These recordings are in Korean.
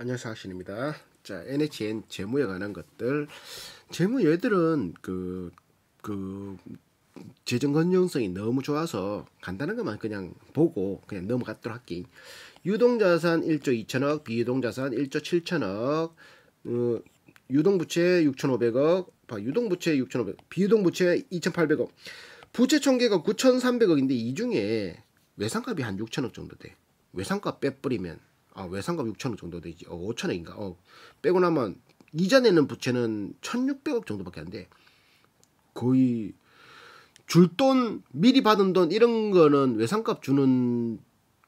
안녕하세요 하신입니다 자 NHN 재무에 관한 것들 재무 얘들은 그, 그 재정 건전성이 너무 좋아서 간단한 것만 그냥 보고 그냥 넘어갔도록 할게 유동자산 1조 2천억 비유동자산 1조 7천억 어, 유동부채 6,500억 유동부채 6 5 0 0 비유동부채 2,800억 부채 총계가 9,300억인데 이 중에 외상값이 한 6천억 정도 돼 외상값 빼버리면 아, 외상금 6천억 정도 되지. 어, 5천억인가. 어, 빼고 나면 이전에는 부채는 1,600억 정도밖에 안 돼. 거의 줄 돈 미리 받은 돈 이런 거는 외상값 주는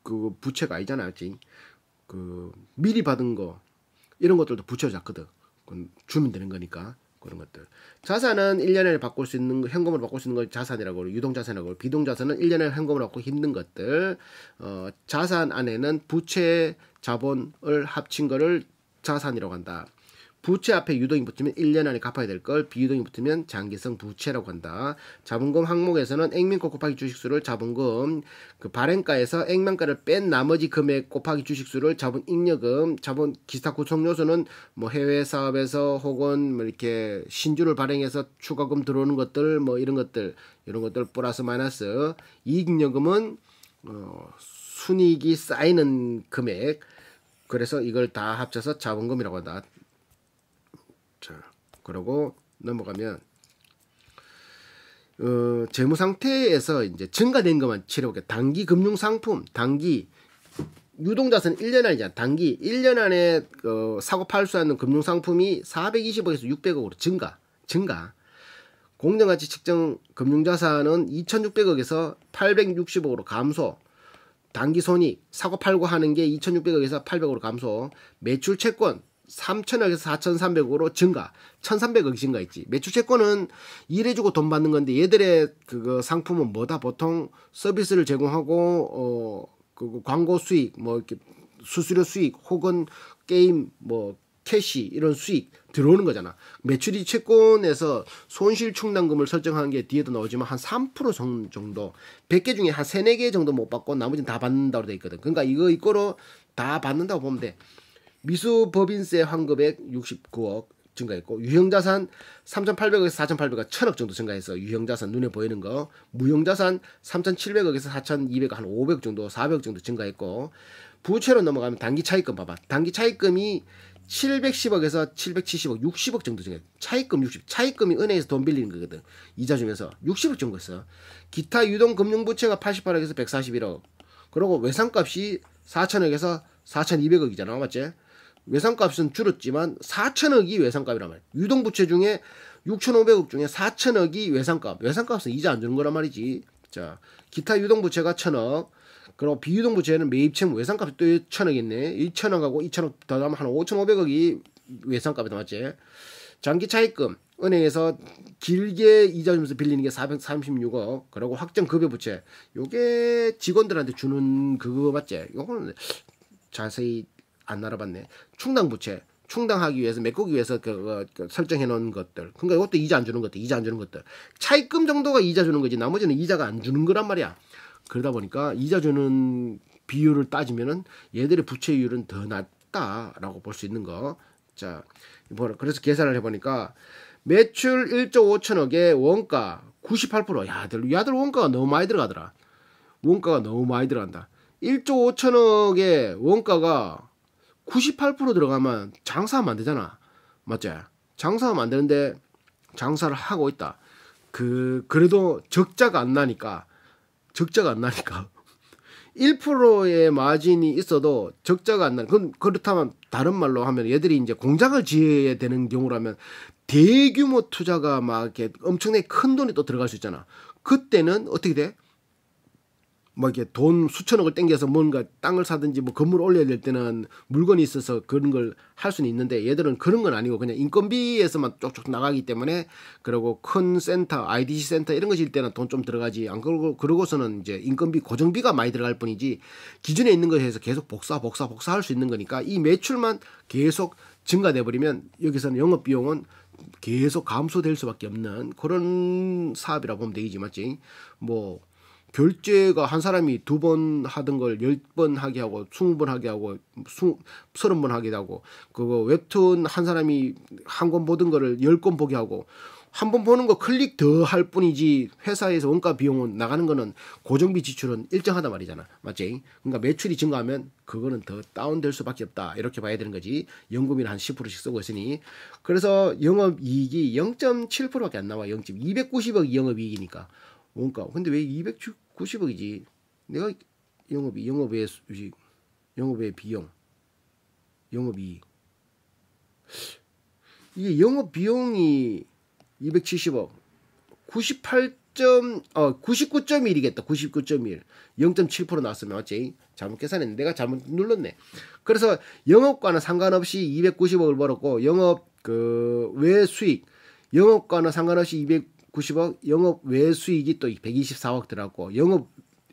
그 부채가 아니잖아, 알지? 그 미리 받은 거 이런 것들도 부채로 잡거든. 그건 주면 되는 거니까. 그런 것들. 자산은 1년에 바꿀 수 있는 현금으로 바꿀 수 있는 걸 자산이라고 유동 자산이라고 비동 자산은 1년에 현금으로 바꾸기 힘든 것들. 어, 자산 안에는 부채 자본을 합친 거를 자산이라고 한다. 부채 앞에 유동이 붙으면 1년 안에 갚아야 될 걸 비유동이 붙으면 장기성 부채라고 한다. 자본금 항목에서는 액면가 곱하기 주식수를 자본금 그 발행가에서 액면가를 뺀 나머지 금액 곱하기 주식수를 자본 잉여금 자본 기타 구성 요소는 뭐 해외 사업에서 혹은 뭐 이렇게 신주를 발행해서 추가금 들어오는 것들 뭐 이런 것들 이런 것들 플러스 마이너스 이익여금은 어, 순이익이 쌓이는 금액 그래서 이걸 다 합쳐서 자본금이라고 한다. 자, 그러고 넘어가면 어, 재무 상태에서 이제 증가된 것만 치료게 단기 금융 상품, 단기 유동자산 1년 안이잖아. 단기 1년 안에 어, 사고 팔 수있는 금융 상품이 420억에서 600억으로 증가, 증가. 공정가치 측정 금융자산은 2,600억에서 860억으로 감소. 단기 손익 사고 팔고 하는 게 2,600억에서 800억으로 감소. 매출 채권 3,000억에서 4,300억으로 증가. 1 3 0 0억 증가했지. 매출 채권은 일해주고 돈 받는 건데 얘들의 그거 상품은 뭐다 보통 서비스를 제공하고 어그 거 광고 수익 뭐 이렇게 수수료 수익 혹은 게임 뭐 캐시 이런 수익 들어오는 거잖아. 매출이 채권에서 손실 충당금을 설정하는 게 뒤에도 나오지만 한 3% 정도 100개 중에 한 3, 4개 정도 못 받고 나머지는 다 받는다고 돼 있거든. 그러니까 이거 이거로 다 받는다고 보면 돼. 미수 법인세 환급액 69억 증가했고 유형자산 3,800억에서 4,800억 1,000억 정도 증가해서 유형자산 눈에 보이는 거 무형자산 3,700억에서 4,200억 한 500억 정도 400억 정도 증가했고 부채로 넘어가면 단기 차입금 봐봐 단기 차입금이 710억에서 770억, 60억 정도 중에 차입금 60, 차입금이 은행에서 돈 빌리는 거거든. 이자 주면서 60억 정도 있어. 기타 유동 금융 부채가 88억에서 141억. 그리고 외상값이 4천억에서 4,200억이잖아. 맞지? 외상값은 줄었지만 4천억이 외상값이란 말이야. 유동 부채 중에 6,500억 중에 4천억이 외상값. 외상값은 이자 안 주는 거란 말이지. 자, 기타 유동 부채가 1,000억, 그럼 비유동부 재는 매입채무 외상값이 또 1천억이네. 1천억하고 2천억 더하면 한 5,500억이 외상값이 남맞지 장기 차입금 은행에서 길게 이자 주면서 빌리는 게 436억. 그리고 확정 급여 부채. 요게 직원들한테 주는 그거 맞지? 요거는 자세히 안 알아봤네. 충당 부채. 충당하기 위해서 메꾸기 위해서 그, 그, 그, 설정해 놓은 것들. 그러니까 이것도 이자 안 주는 것들, 이자 안 주는 것들. 차입금 정도가 이자 주는 거지 나머지는 이자가 안 주는 거란 말이야. 그러다 보니까 이자 주는 비율을 따지면은 얘들의 부채율은 더 낮다라고 볼 수 있는 거. 자, 이번 뭐 그래서 계산을 해보니까 매출 1조 5천억에 원가 98%. 야들, 야들 원가가 너무 많이 들어가더라. 원가가 너무 많이 들어간다. 1조 5천억에 원가가 98% 들어가면 장사하면 안 되잖아. 맞지? 장사하면 안 되는데 장사를 하고 있다. 그, 그래도 적자가 안 나니까 적자가 안 나니까 1%의 마진이 있어도 적자가 안 나는 그 그렇다면 다른 말로 하면 얘들이 이제 공장을 지어야 되는 경우라면 대규모 투자가 막 이렇게 엄청나게 큰 돈이 또 들어갈 수 있잖아. 그때는 어떻게 돼? 뭐 이렇게 돈 수천억을 땡겨서 뭔가 땅을 사든지 뭐 건물을 올려야 될 때는 물건이 있어서 그런 걸 할 수는 있는데 얘들은 그런 건 아니고 그냥 인건비에서만 쪽쪽 나가기 때문에 그리고 큰 센터, IDC 센터 이런 것일 때는 돈 좀 들어가지 안 그러고 그러고서는 이제 인건비 고정비가 많이 들어갈 뿐이지 기존에 있는 것에 서 계속 복사 복사 복사할 수 있는 거니까 이 매출만 계속 증가돼 버리면 여기서는 영업 비용은 계속 감소될 수밖에 없는 그런 사업이라고 보면 되겠지 맞지? 뭐 결제가 한 사람이 두 번 하던 걸 열 번 하게 하고 스무 번 하게 하고 서른 번 하게 하고 그거 웹툰 한 사람이 한 권 보던 거를 열권 보게 하고 한 번 보는 거 클릭 더 할 뿐이지 회사에서 원가 비용은 나가는 거는 고정비 지출은 일정하단 말이잖아 맞지? 그러니까 매출이 증가하면 그거는 더 다운될 수밖에 없다 이렇게 봐야 되는 거지 연금이나 한 10%씩 쓰고 있으니 그래서 영업이익이 0.7%밖에 안 나와 0.290억 영업이익이니까 원가. 근데 왜 290억이지? 내가 영업이 영업의 수익, 영업의 비용, 영업이 이게 영업 비용이 270억, 98. 어, 99.1이겠다. 99.1. 0.7% 나왔으면 어째? 잘못 계산했는데 내가 잘못 눌렀네. 그래서 영업과는 상관없이 290억을 벌었고 영업 그 외 수익 영업과는 상관없이 200 90억, 영업 외 수익이 또 124억 들어갔고 영업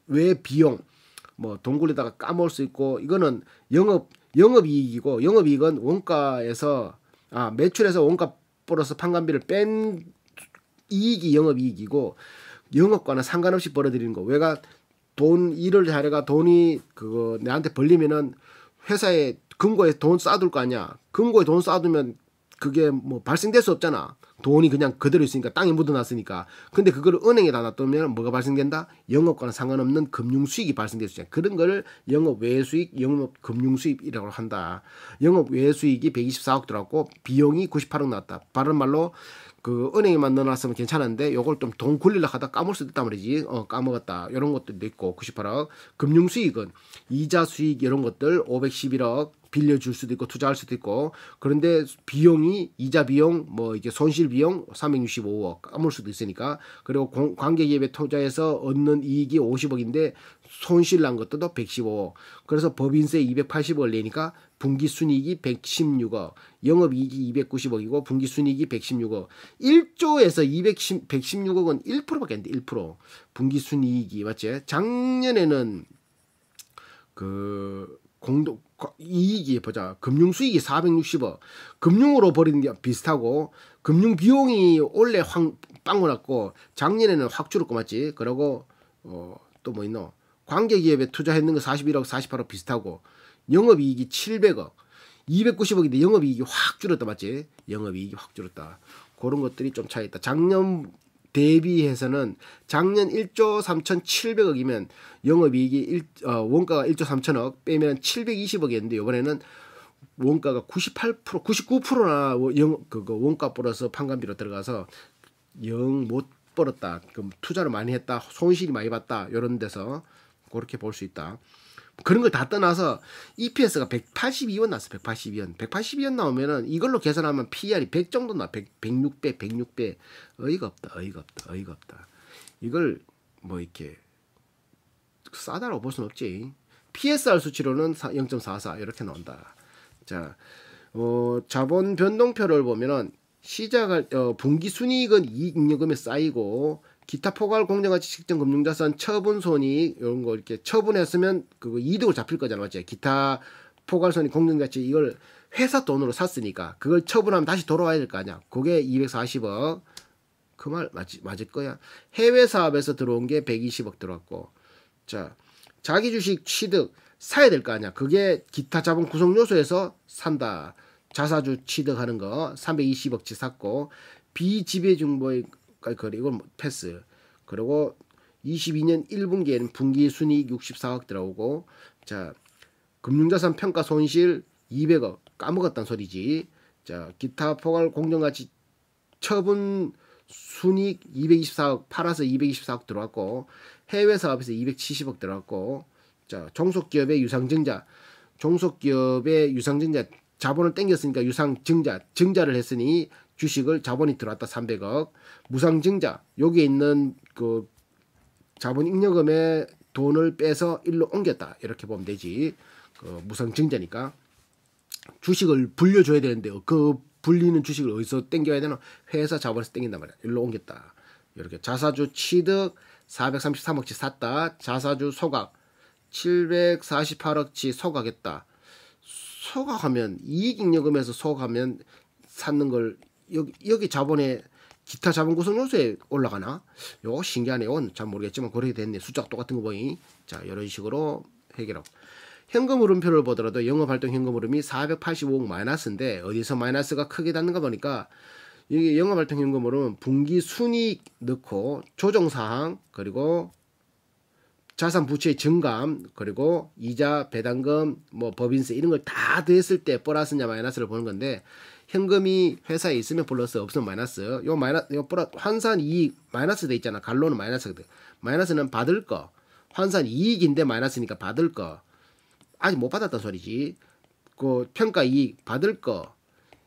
외 비용 뭐 동굴에다가 까먹을 수 있고 이거는 영업 영업 이익이고 영업 이익은 원가에서 아 매출에서 원가 벌어서 판관비를 뺀 이익이 영업 이익이고 영업과는 상관없이 벌어들이는 거. 왜가 돈 일을 잘해가 돈이 그거 내한테 벌리면은 회사에 금고에 돈 쌓아둘 거 아니야. 금고에 돈 쌓아두면 그게 뭐 발생될 수 없잖아. 돈이 그냥 그대로 있으니까 땅에 묻어놨으니까. 근데 그걸 은행에다 놔두면 뭐가 발생된다? 영업과는 상관없는 금융 수익이 발생될 수 있잖아. 그런 거를 영업 외 수익, 영업 금융 수입이라고 한다. 영업 외 수익이 124억 들어갔고 비용이 98억 나왔다. 바른 말로 그 은행에 만들어놨으면 괜찮은데 요걸 좀 돈 굴리려 하다 까먹을 수도 있단 말이지 어 까먹었다 이런 것들도 있고 98억 금융 수익은 이자 수익 이런 것들 511억 빌려줄 수도 있고 투자할 수도 있고 그런데 비용이 이자 비용 뭐 이게 손실 비용 365억 까먹을 수도 있으니까 그리고 관계 예배 투자해서 얻는 이익이 50억인데 손실 난 것도 115억 그래서 법인세 280억을 내니까 분기 순이익이 116억, 영업이익이 290억이고 분기 순이익이 116억. 1조에서 210, 116억은 1%밖에 안 돼. 1%. 분기 순이익이 맞지? 작년에는 그 공동 이익이 보자. 금융 수익이 460억. 금융으로 버리는게 비슷하고 금융 비용이 원래 황 빵고 났고 작년에는 확 줄었고 맞지? 그러고 어 또 뭐 있노? 관계기업에 투자했는 거 41억, 48억 비슷하고 영업이익이 700억, 290억인데 영업이익이 확 줄었다 맞지? 영업이익이 확 줄었다. 그런 것들이 좀 차이 있다. 작년 대비해서는 작년 1조 3,700억이면 영업이익이 일, 어, 원가가 1조 3천억 빼면 720억이었는데 이번에는 원가가 98% 99%나 영, 그거 원가 뿌려서 판관비로 들어가서 영 못 벌었다. 그럼 투자를 많이 했다. 손실이 많이 봤다. 이런 데서 그렇게 볼 수 있다. 그런 걸 다 떠나서 EPS가 182원 나왔어. 182원. 182원 나오면은 이걸로 계산하면 PER이 100 정도 나. 100, 106배, 106배. 어이가 없다. 어이가 없다. 어이가 없다. 이걸 뭐 이렇게 싸다라고 볼 수는 없지. PSR 수치로는 0.44 이렇게 나온다. 자, 어, 자본 변동표를 보면은 시작할 어, 분기 순이익은 이익 잉여금에 쌓이고 기타 포괄 공정가치 측정 금융자산 처분 손익 이런 거 이렇게 처분했으면 그거 이득을 잡힐 거잖아 맞지? 기타 포괄 손익 공정가치 이걸 회사 돈으로 샀으니까 그걸 처분하면 다시 돌아와야 될 거 아니야? 그게 240억 그 말맞을 거야. 해외 사업에서 들어온 게 120억 들어왔고 자 자기 주식 취득 사야 될 거 아니야? 그게 기타 자본 구성 요소에서 산다. 자사주 취득하는 거 320억치 샀고 비지배증보의 거래 그, 이건 뭐 패스. 그리고 22년 1분기에는 분기 순이익 64억 들어오고 자 금융자산 평가 손실 200억 까먹었단 소리지. 자 기타 포괄 공정가치 처분 순이익 224억 팔아서 224억 들어왔고 해외 사업에서 270억 들어왔고 자 종속기업의 유상증자 종속기업의 유상증자 자본을 땡겼으니까 유상증자 증자를 했으니 주식을 자본이 들어왔다 300억 무상증자 여기에 있는 그 자본 잉여금에 돈을 빼서 일로 옮겼다 이렇게 보면 되지 그 무상증자니까 주식을 불려줘야 되는데 그 불리는 주식을 어디서 땡겨야 되나 회사 자본에서 땡긴단 말이야 일로 옮겼다 이렇게 자사주 취득 433억치 샀다 자사주 소각 748억치 소각했다 소각하면 이익잉여금에서 소각하면 샀는 걸 여기 여기 자본에 기타 자본 구성 요소에 올라가나? 요거 신기하네요. 잘 모르겠지만 그렇게 됐네. 숫자 가 똑같은 거 보니. 자, 이런 식으로 해결하고. 현금 흐름표를 보더라도 영업활동 현금 흐름이 485억 마이너스인데 어디서 마이너스가 크게 닿는가 보니까 이게 영업활동 현금 흐름은 분기 순이익 넣고 조정사항 그리고 자산 부채 증감 그리고 이자 배당금 뭐 법인세 이런 걸 다 더했을 때 플러스냐 마이너스를 보는 건데 현금이 회사에 있으면 플러스 없으면 마이너스 요 마이너스 요플러 환산 이익 마이너스 돼 있잖아 갈로는 마이너스거든 마이너스는 받을 거 환산 이익인데 마이너스니까 받을 거 아직 못 받았단 소리지 그 평가 이익 받을 거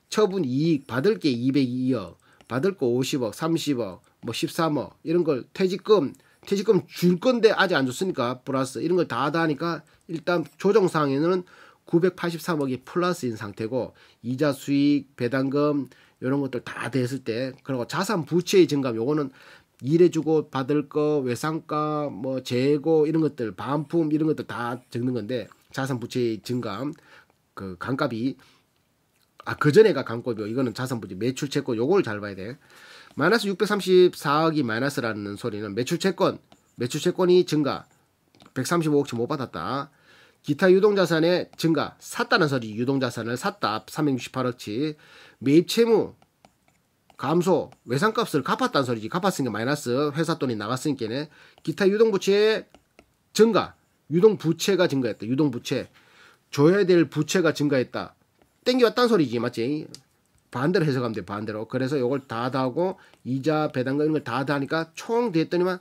처분 이익 받을 게 202억 받을 거 50억 30억 뭐 13억 이런 걸 퇴직금 퇴직금 줄 건데 아직 안 줬으니까 플러스 이런 걸다 다하니까 일단 조정사항에는 983억이 플러스인 상태고 이자 수익, 배당금 이런 것들 다 됐을 때 그리고 자산 부채의 증감 요거는 일해주고 받을 거 외상가 뭐 재고 이런 것들 반품 이런 것들 다 적는 건데 자산 부채의 증감 그감값이아 그전에가 감값이요 이거는 자산 부채 매출 채권 요걸 잘 봐야 돼 마이너스 634억이 마이너스라는 소리는 매출 채권 매출 채권이 증가 135억치 못 받았다 기타 유동자산의 증가 샀다는 소리 유동자산을 샀다 368억치 매입 채무 감소 외상값을 갚았다는 소리지 갚았으니까 마이너스 회사 돈이 나갔으니까네 기타 유동부채의 증가 유동부채가 증가했다 유동부채 줘야 될 부채가 증가했다 땡겨왔다는 소리지 맞지 반대로 해석하면 돼 반대로 그래서 이걸 다 다하고 이자 배당금 이런 걸다 다하니까 총 됐더니만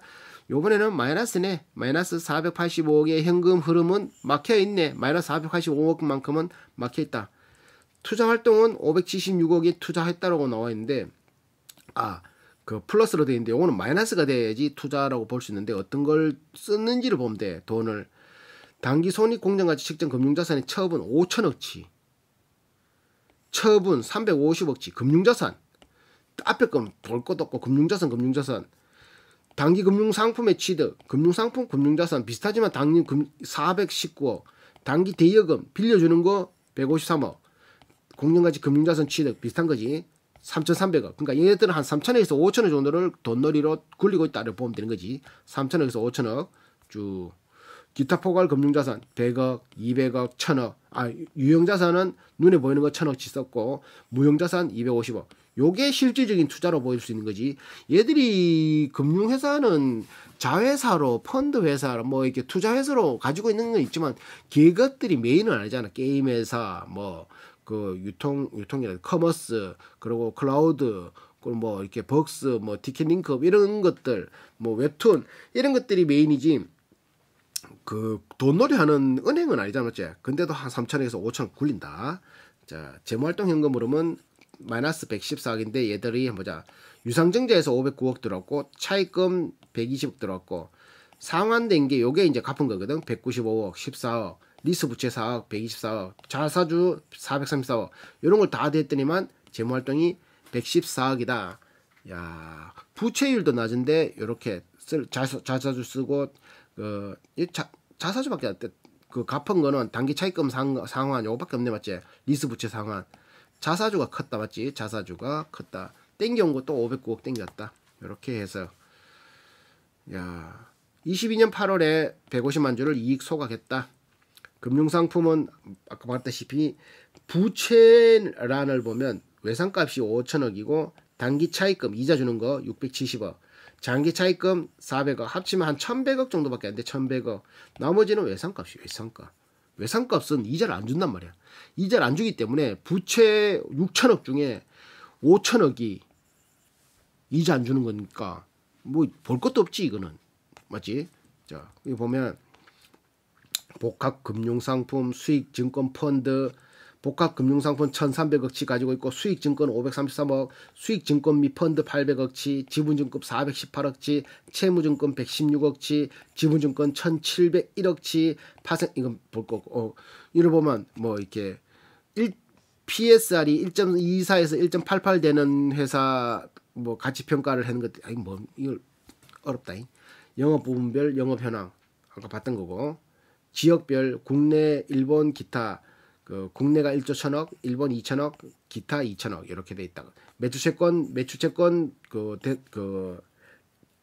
요번에는 마이너스네. 마이너스 485억의 현금 흐름은 막혀있네. 마이너스 485억만큼은 막혀있다. 투자 활동은 576억이 투자했다라고 나와 있는데, 아, 그 플러스로 돼 있는데, 요거는 마이너스가 돼야지 투자라고 볼 수 있는데, 어떤 걸 썼는지를 보면 돼, 돈을. 단기 손익 공정가치 측정 금융자산의 처분 5천억치. 처분 350억치. 금융자산. 앞에 건볼 것도 없고, 금융자산, 금융자산. 단기 금융 상품의 취득, 금융 상품, 금융 자산 비슷하지만 당기 금 419억, 단기 대여금 빌려주는 거 153억, 공룡같이 금융 자산 취득 비슷한 거지. 3,300억. 그러니까 얘네들은 한3천에서5천억 정도를 돈놀이로 굴리고 있다를 보면 되는 거지. 3천에서5천억쭉 기타 포괄 금융자산 100억, 200억, 1000억. 아, 유형자산은 눈에 보이는 거1 0 0 0억씩 썼고, 무형자산 250억. 요게 실질적인 투자로 보일 수 있는 거지. 얘들이 금융회사는 자회사로 펀드 회사 뭐 이렇게 투자 회사로 가지고 있는 건 있지만 그업들이 메인은 아니잖아. 게임 회사 뭐 그 유통 유통이라 커머스 그리고 클라우드 그리고 뭐 이렇게 벅스 뭐티켓링크 이런 것들 뭐 웹툰 이런 것들이 메인이지. 그 돈놀이 하는 은행은 아니잖아 맞지? 근데도 한 3천에서 5천 굴린다. 자, 재무활동 현금으로는 마이너스 114억인데 얘들이 보자. 유상증자에서 509억 들었고 차입금 120억 들었고 상환된 게 요게 이제 갚은 거거든. 195억, 14억, 리스 부채 4억, 124억, 자사주 434억. 요런 걸다 됐더니만 재무 활동이 114억이다. 야, 부채율도 낮은데 요렇게 쓸 자사, 자사주 쓰고 그 자, 자사주밖에 안그 갚은 거는 단기 차입금 상, 상환 요거밖에 없네 맞지? 리스 부채 상환. 자사주가 컸다 맞지? 자사주가 컸다. 땡겨온 것도 509억 땡겼다. 이렇게 해서 야 22년 8월에 150만 주를 이익 소각했다. 금융상품은 아까 말했다시피 부채란을 보면 외상값이 5천억이고 단기차입금 이자 주는 거 670억 장기차입금 400억 합치면 한 1100억 정도밖에 안돼 1100억 나머지는 외상값이 외상값 외상값은 이자를 안 준단 말이야. 이자를 안 주기 때문에 부채 6천억 중에 5천억이 이자 안 주는 거니까 뭐 볼 것도 없지 이거는 맞지? 자 여기 보면 복합 금융상품, 수익 증권 펀드, 복합금융상품 1,300억치 가지고 있고 수익증권 533억, 수익증권 미 펀드 800억치, 지분증권 418억치, 채무증권 116억치, 지분증권 1,701억치, 파생 이건 볼 거고 어, 이를 보면 뭐 이렇게 1 PSR이 1.24에서 1.88 되는 회사 뭐 가치 평가를 하는 것 아니 뭐 이걸 어렵다잉. 영업 부분별 영업 현황 아까 봤던 거고 지역별 국내 일본 기타 그 국내가 1조 1000억, 일본 2000억, 기타 2000억 이렇게 돼 있다. 매출채권 매출채권 그, 대, 그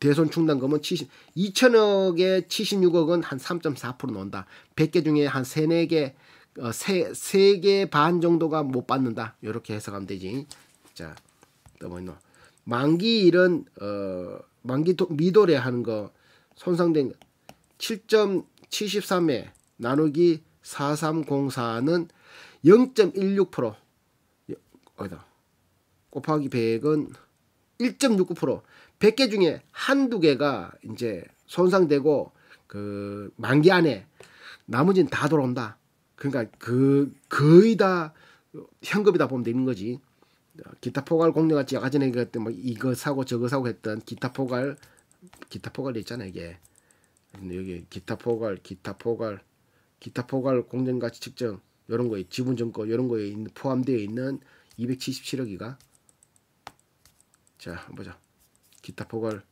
대손 충당금은 70 2000억에 76억은 한 3.4% 넣는다. 100개 중에 한 3, 4개 어, 3, 3개 반 정도가 못 받는다. 이렇게 해석하면 되지. 자. 또 뭐있 만기 일은 어 만기 도, 미도래 하는 거 손상된 7.73에 나누기 4304는 0.16% 어디다 곱하기 100은 1.69% 100개 중에 한두 개가 이제 손상되고 그 만기 안에 나머지는 다 돌아온다. 그러니까 그 거의 다 현금이다 보면 되는 거지. 기타 포괄 공룡같이 아까 전에 그때 뭐 이거 사고 저거 사고 했던 기타 포괄 기타 포괄이 있잖아 이게 여기 기타 포괄 기타 포괄 기타 포괄 공룡 가치 측정 이런 거에 지분증권 이런 거에 포함되어 있는 277억이가 자 보자 기타 포괄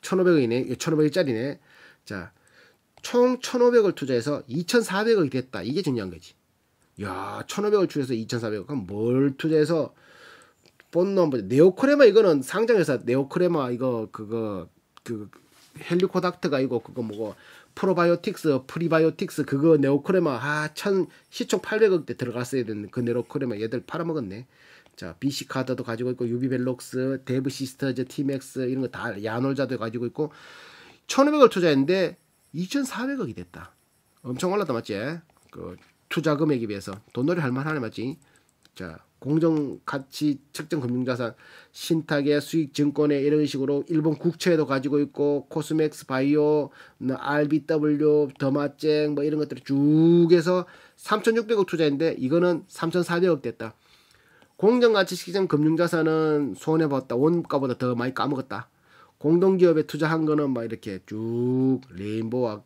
1500원이네 1500원짜리네 자총 1500을 투자해서 2400억이 됐다 이게 중요한 거지 야 1500을 투자해서 2400억 그럼 뭘 투자해서 본놈 네오크레마 이거는 상장회사 네오크레마 이거 그거 그헬리코닥트가 이거 그거 뭐고 프로바이오틱스, 프리바이오틱스 그거 네오크레마 아천 시총 800억대 들어갔어야 되는 그 네오크레마 얘들 팔아먹었네. 자 BC 카드도 가지고 있고 유비벨록스, 데브 시스터즈, 티맥스 이런 거 다 야놀자도 가지고 있고 1,500억 투자했는데 2,400억이 됐다. 엄청 올랐다 맞지? 그 투자 금액에 비해서 돈놀이 할 만하네 맞지? 자, 공정 가치 측정 금융 자산 신탁의 수익 증권에 이런 식으로 일본 국채에도 가지고 있고 코스맥스 바이오, RBW, 뭐 더마쟁 뭐 이런 것들을 쭉 해서 3,600억 투자인데 이거는 3,400억 됐다. 공정 가치 측정 금융 자산은 손해 봤다. 원가보다 더 많이 까먹었다. 공동기업에 투자한 거는 막 이렇게 쭉 레인보우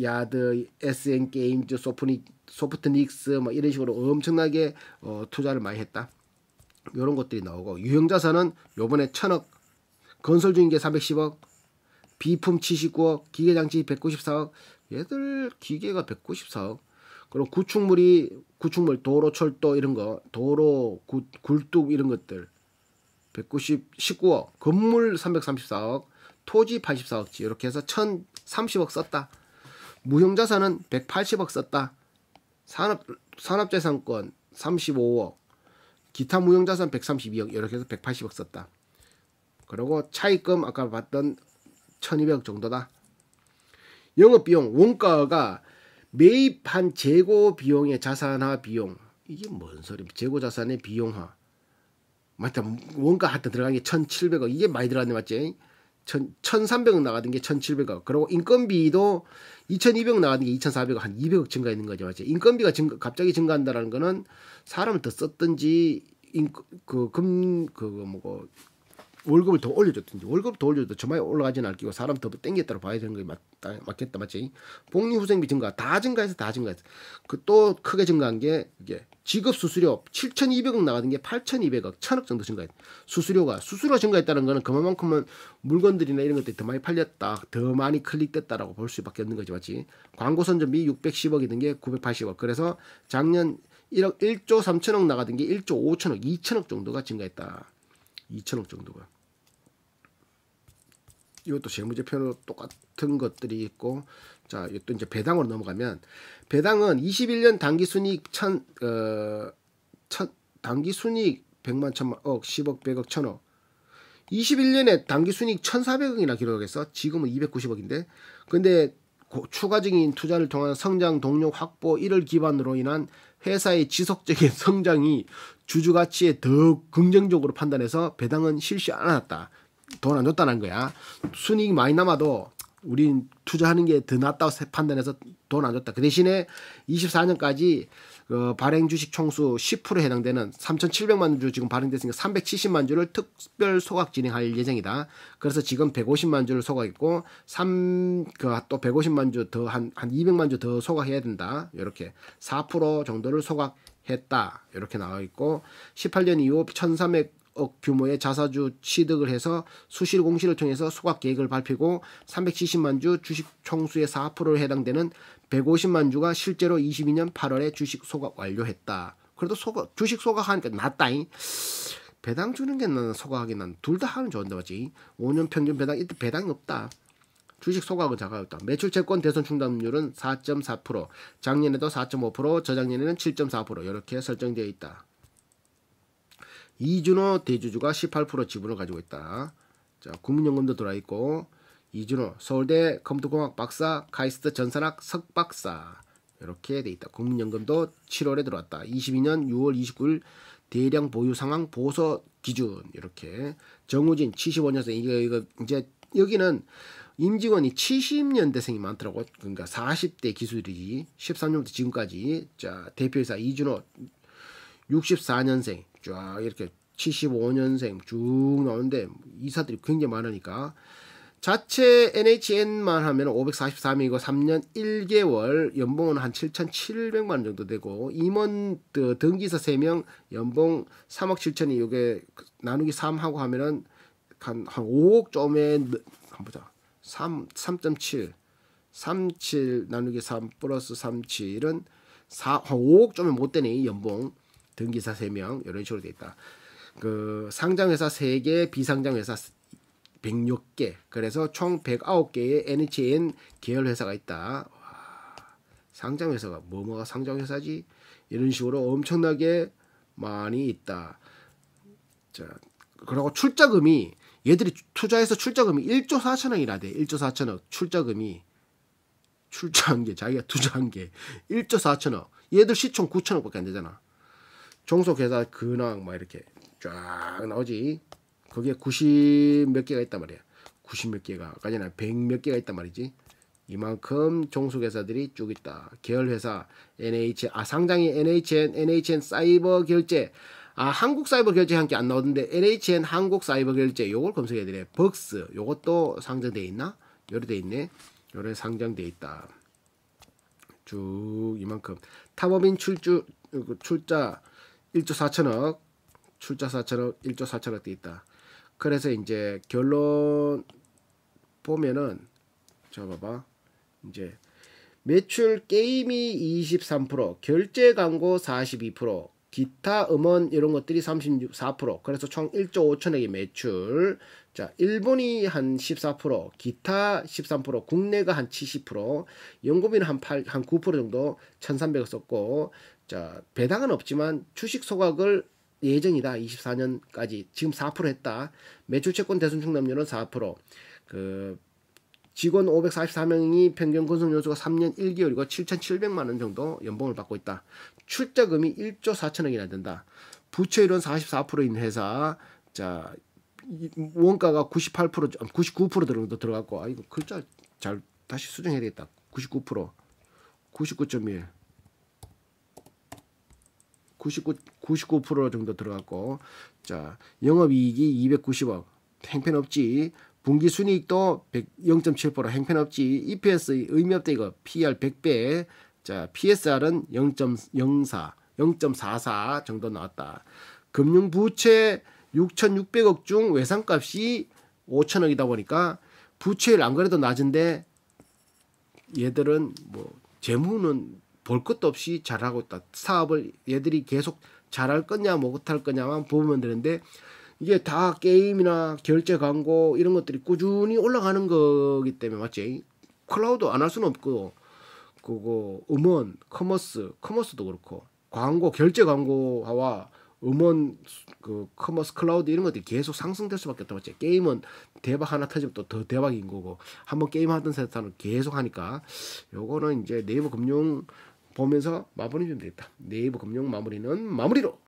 야드, SN 게임즈, 소프니 소프트닉스 뭐 이런 식으로 엄청나게 어, 투자를 많이 했다. 이런 것들이 나오고 유형자산은 요번에 천억, 건설 중인 게 310억, 비품 79억, 기계장치 194억, 얘들 기계가 194억. 그럼 구축물이 구축물 도로 철도 이런 거 도로 구, 굴뚝 이런 것들 190 19억 건물 334억 토지 84억지 이렇게 해서 1030억 썼다 무형자산은 180억 썼다. 산업, 산업재산권 35억, 기타 무형자산 132억 이렇게 해서 180억 썼다. 그리고 차입금 아까 봤던 1200억 정도다. 영업비용 원가가 매입한 재고 비용의 자산화 비용 이게 뭔 소리 재고 자산의 비용화 맞다 원가 하여튼 들어간 게 1700억 이게 많이 들어갔네 맞지 천, 1,300억 나가던 게 1,700억. 그리고 인건비도 2,200억 나가던 게 2,400억 한 200억 증가있는 거죠. 맞죠? 인건비가 증가, 갑자기 증가한다라는 거는 사람을 더 썼든지 인, 그, 금, 그, 뭐고, 월급을 더 올려줬든지 월급 더 올려줘도 저만이 올라가지는 않을 고 사람 더 땡겼다고 봐야 되는 게 맞, 다 아, 맞겠다 맞지? 복리후생비 증가 다 증가해서 다증가했어그 또 크게 증가한 게 이게 지급 수수료 7,200억 나가던 게 8,200억 1,000억 정도 증가했 수수료가 수수료 증가했다는 거는 그만큼은 물건들이나 이런 것들이 더 많이 팔렸다 더 많이 클릭됐다라고 볼 수밖에 없는 거지 맞지? 광고 선전비 610억이던 게 980억 그래서 작년 1억 1조 3천억 나가던 게 1조 5천억 2천억 정도가 증가했다. 2천억 정도가. 이것도 재무제표로 똑같은 것들이 있고 자 이것도 이제 배당으로 넘어가면 배당은 21년 단기순이익 천, 어, 천 단기순이익 100만 천억 10억 100억 천억 21년에 단기순이익 1400억이나 기록했어 지금은 290억인데 근데 추가적인 투자를 통한 성장 동력 확보 이를 기반으로 인한 회사의 지속적인 성장이 주주 가치에 더 긍정적으로 판단해서 배당은 실시 안 했다. 돈 안 줬다는 거야. 순이익 많이 남아도 우린 투자하는 게 더 낫다고 판단해서 돈 안 줬다. 그 대신에 24년까지 그 발행 주식 총수 10%에 해당되는 3,700만 주 지금 발행됐으니까 370만 주를 특별 소각 진행할 예정이다. 그래서 지금 150만 주를 소각했고 3그또 150만 주 더 한한 한 200만 주 더 소각해야 된다. 이렇게 4% 정도를 소각했다. 이렇게 나와 있고 18년 이후 1,300억 규모의 자사주 취득을 해서 수실 공시를 통해서 소각 계획을 발표고 370만 주 주식 총수의 4%에 해당되는 150만 주가 실제로 22년 8월에 주식 소각 완료했다. 그래도 소각, 주식 소각하니까 낫다잉. 배당 주는 게 나는 소각하긴 난둘 다하는 좋은데 맞지? 5년 평균 배당 이때 배당이 없다. 주식 소각은 작아졌다. 매출 채권 대선 충당률은 4.4%, 작년에도 4.5%, 저작년에는 7.4% 이렇게 설정되어 있다. 이준호 대주주가 18% 지분을 가지고 있다. 자, 국민연금도 들어있고 이준호 서울대 컴퓨터공학 박사 카이스트 전산학 석박사 이렇게 돼 있다. 국민연금도 7월에 들어왔다. 22년 6월 29일 대량 보유 상황 보소 기준 이렇게 정우진 75년생 이거 이거 이제 여기는 임직원이 70년대생이 많더라고. 그러니까 40대 기술이 13년부터 지금까지 자 대표이사 이준호 64년생 쫙 이렇게 75년생 쭉 나오는데 이사들이 굉장히 많으니까 자체 NHN만 하면 543이고 3년 1개월 연봉은 한 7,700만 원 정도 되고 임원 등기사 3명 연봉 3억 7천이 이게 나누기 3하고 하면은 한, 한 5억 좀에 한 보자. 3 3.7 37 나누기 3 플러스 37은 4, 한 5억 좀에 못 되네 연봉 등기사 3명 이런 식으로 돼 있다. 그 상장회사 3개 비상장회사 106개 그래서 총 109개의 NHN 계열 회사가 있다. 상장 회사가 뭐뭐가 상장 회사지? 이런 식으로 엄청나게 많이 있다. 자, 그리고 출자금이 얘들이 투자해서 출자금이 1조 4천억이라 돼. 1조 4천억 출자금이 출자한 게 자기가 투자한 게 1조 4천억. 얘들 시총 9천억밖에 안 되잖아. 종속회사 근황 막 이렇게 쫙 나오지. 거기에 90 몇 개가 있단 말이야. 90 몇 개가 아까 그러니까 전100 몇 개가 있단 말이지. 이만큼 종속회사들이 쭉 있다. 계열회사, NH, 아, 상장이 NHN, NHN 사이버 결제, 아, 한국 사이버 결제 함께 안 나오던데, NHN 한국 사이버 결제, 요걸 검색해드 되네. 벅스, 요것도 상장돼 있나? 요래 돼 있네. 요래 상장돼 있다. 쭉, 이만큼. 탑업인 출주, 그 출자 1조 4천억, 출자 4천억, 1조 4천억 돼 있다. 그래서 이제 결론 보면은 자 봐봐 이제 매출 게임이 23% 결제 광고 42% 기타 음원 이런 것들이 34% 그래서 총 1조 5천억의 매출 자 일본이 한14% 기타 13% 국내가 한70% 연구비는 한, 8, 한 9% 정도 1300을 썼고 자 배당은 없지만 주식 소각을 예정이다. 24년까지 지금 4% 했다. 매출 채권 대손 충당률은 4%. 그 직원 544명이 평균 근속 연수가 3년 1개월이고 7,700만 원 정도 연봉을 받고 있다. 출자금이 1조 4천억이나 된다. 부채율은 44%인 회사. 자, 원가가 98% 99% 정도 들어갔고 아 이거 글자 잘 다시 수정해야 겠다 99% 99.1 99 99% 정도 들어갔고 자 영업이익이 290억 행편없지 분기 순이익도 0.7% 행편없지 EPS 의미없다 이거 PR e 100배 자 PSR은 0.04 0.44 정도 나왔다 금융부채 6,600억 중 외상값이 5천억이다 보니까 부채율 안 그래도 낮은데 얘들은 뭐 재무는 볼 것도 없이 잘하고 있다. 사업을 얘들이 계속 잘할 거냐 못할 거냐만 보면 되는데 이게 다 게임이나 결제 광고 이런 것들이 꾸준히 올라가는 거기 때문에 맞지? 클라우드 안 할 수는 없고 그거 음원, 커머스, 커머스도 그렇고 광고, 결제 광고와 음원, 그 커머스 클라우드 이런 것들이 계속 상승될 수밖에 없다 맞지? 게임은 대박 하나 터지면 또 더 대박인 거고 한번 게임 하던 세상을 계속 하니까 요거는 이제 네이버 금융 보면서 마무리 좀 됐다. 네이버 금융 마무리는 마무리로.